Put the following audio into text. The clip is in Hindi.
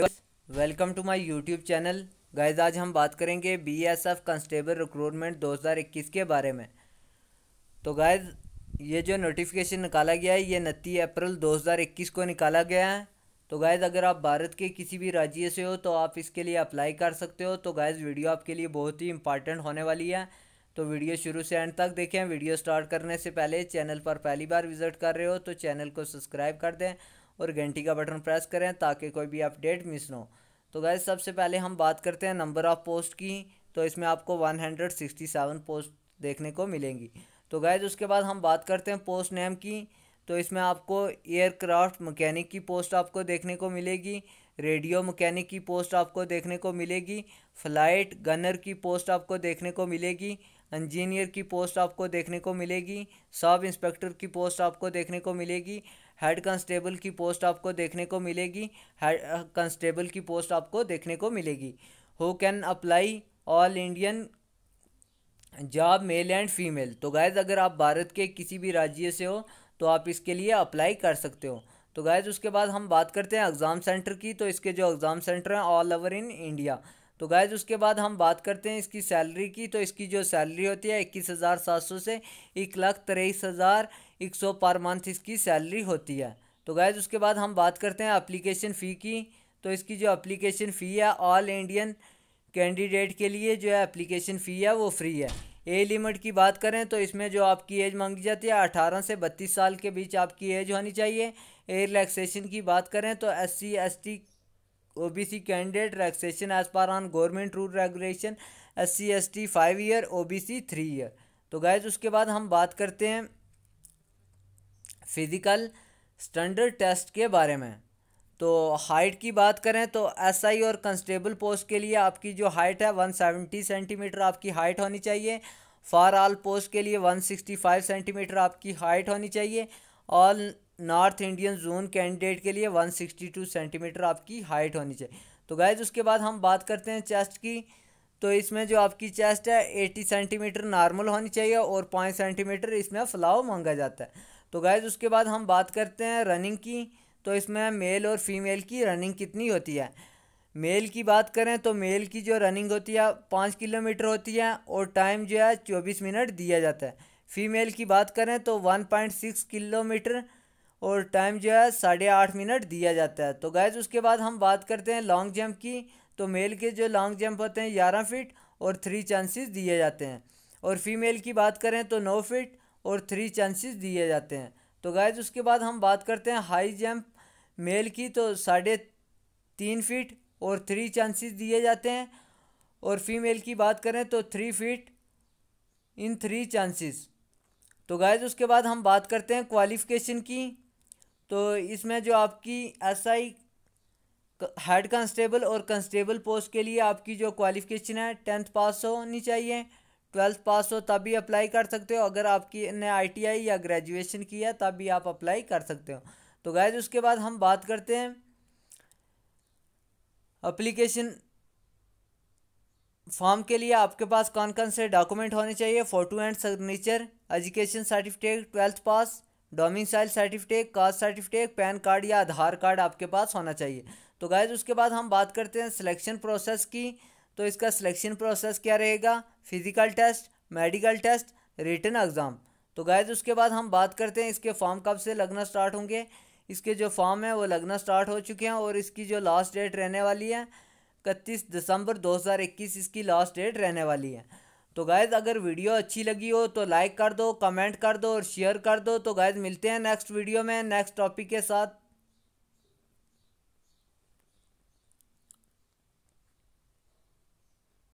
welcome to my YouTube channel guys आज हम बात करेंगे बीएसएफ कांस्टेबल रिक्रूटमेंट 2021 के बारे में तो गाइज ये जो नोटिफिकेशन निकाला गया है ये नती अप्रैल 2021 को निकाला गया है तो गाइज अगर आप भारत के किसी भी राज्य से हो तो आप इसके लिए अप्लाई कर सकते हो तो गाइज वीडियो आपके लिए बहुत ही इंपॉर्टेंट होने वाली है तो वीडियो शुरू से एंड तक देखें वीडियो स्टार्ट करने से पहले चैनल पर पहली बार विजिट कर रहे हो तो चैनल को सब्सक्राइब कर दें और घंटी का बटन प्रेस करें ताकि कोई भी अपडेट मिस ना हो तो गैस सबसे पहले हम बात करते हैं नंबर ऑफ़ पोस्ट की तो इसमें आपको 167 पोस्ट देखने को मिलेंगी तो गैज उसके बाद हम बात करते हैं पोस्ट नेम की तो इसमें आपको एयरक्राफ्ट मकैनिक की पोस्ट आपको देखने को मिलेगी रेडियो मकैनिक की पोस्ट आपको देखने को मिलेगी फ्लाइट गनर की पोस्ट आपको देखने को मिलेगी इंजीनियर की पोस्ट आपको देखने को मिलेगी सब इंस्पेक्टर की पोस्ट आपको देखने को मिलेगी हेड कांस्टेबल की पोस्ट आपको देखने को मिलेगी हेड कांस्टेबल की पोस्ट आपको देखने को मिलेगी who can apply all Indian job male and female तो गायज अगर आप भारत के किसी भी राज्य से हो तो आप इसके लिए अप्लाई कर सकते हो तो गायज उसके बाद हम बात करते हैं एग्ज़ाम सेंटर की तो इसके जो एग्ज़ाम सेंटर हैं ऑल ओवर इन इंडिया तो गैज़ उसके बाद हम बात करते हैं इसकी सैलरी की तो इसकी जो सैलरी होती है इक्कीस हज़ार सात सौ से एक लाख तेईस हज़ार एक सौ पर मंथ इसकी सैलरी होती है तो गैज उसके बाद हम बात करते हैं अप्लीकेशन फ़ी की तो इसकी जो अप्लीकेशन फ़ी है ऑल इंडियन कैंडिडेट के लिए जो है अप्लीकेशन फ़ी है वो फ्री है ए लिमिट की बात करें तो इसमें जो आपकी एज मांगी जाती है अठारह से बत्तीस साल के बीच आपकी एज होनी चाहिए ए रिलैक्सेशन की बात करें तो S C S T OBC candidate age पर on government rule regulation S C S T five year O B C three year तो गाइज उसके बाद हम बात करते हैं फिज़िकल स्टैंडर्ड टेस्ट के बारे में तो हाइट की बात करें तो एसआई और कंस्टेबल पोस्ट के लिए आपकी जो हाइट है वन सेवेंटी सेंटीमीटर आपकी हाइट होनी चाहिए फॉर आल पोस्ट के लिए वन सिक्सटी फाइव सेंटीमीटर आपकी हाइट होनी चाहिए all north Indian zone candidate के लिए 162 सेंटीमीटर आपकी हाइट होनी चाहिए तो गैज़ उसके बाद हम बात करते हैं चेस्ट की तो इसमें जो आपकी चेस्ट है 80 सेंटीमीटर नॉर्मल होनी चाहिए और पाँच सेंटीमीटर इसमें फ्लाव मांगा जाता है तो गैज उसके बाद हम बात करते हैं रनिंग की तो इसमें मेल और फीमेल की रनिंग कितनी होती है मेल की बात करें तो मेल की जो रनिंग होती है पाँच किलोमीटर होती है और टाइम जो है चौबीस मिनट दिया जाता है फीमेल की बात करें तो वन पॉइंट सिक्स किलोमीटर और टाइम जो है साढ़े आठ मिनट दिया जाता है तो गैज़ उसके बाद हम बात करते हैं लॉन्ग जंप की तो मेल के जो लॉन्ग जंप होते हैं ग्यारह फिट और थ्री चांसेस दिए जाते हैं और फीमेल की बात करें तो नौ फिट और थ्री चांसेस दिए जाते हैं तो गैज़ उसके बाद हम बात करते हैं हाई जंप मेल की तो साढ़े तीन फिट और थ्री चांसेस दिए जाते हैं और फीमेल की बात करें तो three feet in three chances तो गैज़ उसके बाद हम बात करते हैं क्वालिफ़िकेशन की तो इसमें जो आपकी एसआई हेड कांस्टेबल और कांस्टेबल पोस्ट के लिए आपकी जो क्वालिफिकेशन है टेंथ पास होनी चाहिए ट्वेल्थ पास हो तभी अप्लाई कर सकते हो अगर आपकी ने आईटीआई या ग्रेजुएशन किया तब भी आप अप्लाई कर सकते हो तो गैज उसके बाद हम बात करते हैं अप्लीकेशन फॉर्म के लिए आपके पास कौन कौन से डॉक्यूमेंट होने चाहिए photo and signature education certificate twelfth pass domicile certificate caste certificate PAN card या आधार कार्ड आपके पास होना चाहिए तो गाइज उसके बाद हम बात करते हैं सिलेक्शन प्रोसेस की तो इसका सिलेक्शन प्रोसेस क्या रहेगा physical test medical test return exam तो गायज उसके बाद हम बात करते हैं इसके फॉर्म कब से लगना स्टार्ट होंगे इसके जो फॉर्म है वो लगना स्टार्ट हो चुके हैं और इसकी जो लास्ट डेट रहने वाली है इकतीस दिसंबर 2021 इसकी लास्ट डेट रहने वाली है तो गायज़ अगर वीडियो अच्छी लगी हो तो लाइक कर दो कमेंट कर दो और शेयर कर दो तो गायज़ मिलते हैं नेक्स्ट वीडियो में नेक्स्ट टॉपिक के साथ